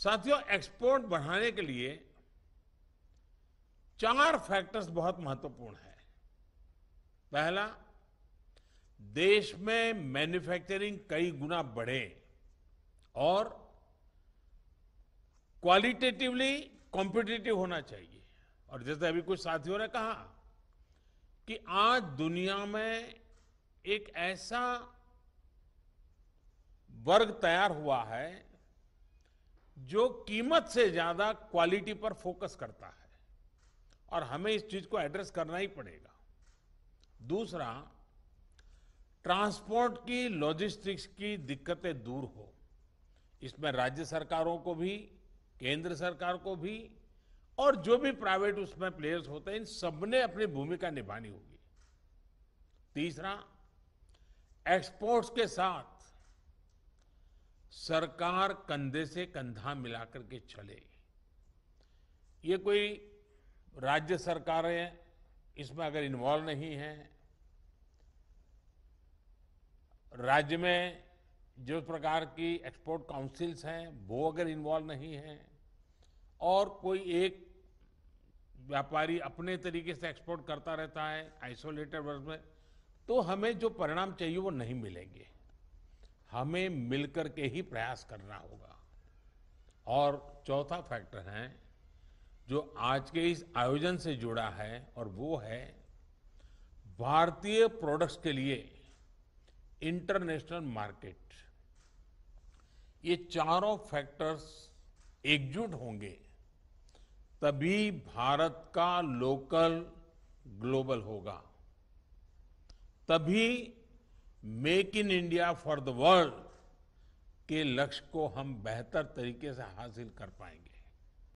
साथियों एक्सपोर्ट बढ़ाने के लिए चार फैक्टर्स बहुत महत्वपूर्ण है पहला देश में मैन्युफैक्चरिंग कई गुना बढ़े और क्वालिटेटिवली कॉम्पिटेटिव होना चाहिए और जैसे अभी कुछ साथियों ने कहा कि आज दुनिया में एक ऐसा वर्ग तैयार हुआ है जो कीमत से ज्यादा क्वालिटी पर फोकस करता है और हमें इस चीज को एड्रेस करना ही पड़ेगा दूसरा ट्रांसपोर्ट की लॉजिस्टिक्स की दिक्कतें दूर हो इसमें राज्य सरकारों को भी केंद्र सरकार को भी और जो भी प्राइवेट उसमें प्लेयर्स होते हैं इन सबने अपनी भूमिका निभानी होगी तीसरा एक्सपोर्ट्स के साथ सरकार कंधे से कंधा मिलाकर के चले ये कोई राज्य सरकारें इसमें अगर इन्वॉल्व नहीं है राज्य में जो प्रकार की एक्सपोर्ट काउंसिल्स हैं वो अगर इन्वॉल्व नहीं है और कोई एक व्यापारी अपने तरीके से एक्सपोर्ट करता रहता है आइसोलेटेड वर्ष में तो हमें जो परिणाम चाहिए वो नहीं मिलेंगे हमें मिलकर के ही प्रयास करना होगा और चौथा फैक्टर है जो आज के इस आयोजन से जुड़ा है और वो है भारतीय प्रोडक्ट्स के लिए इंटरनेशनल मार्केट ये चारों फैक्टर्स एकजुट होंगे तभी भारत का लोकल ग्लोबल होगा तभी make in India for the world के लक्ष्य को हम बेहतर तरीके से हासिल कर पाएंगे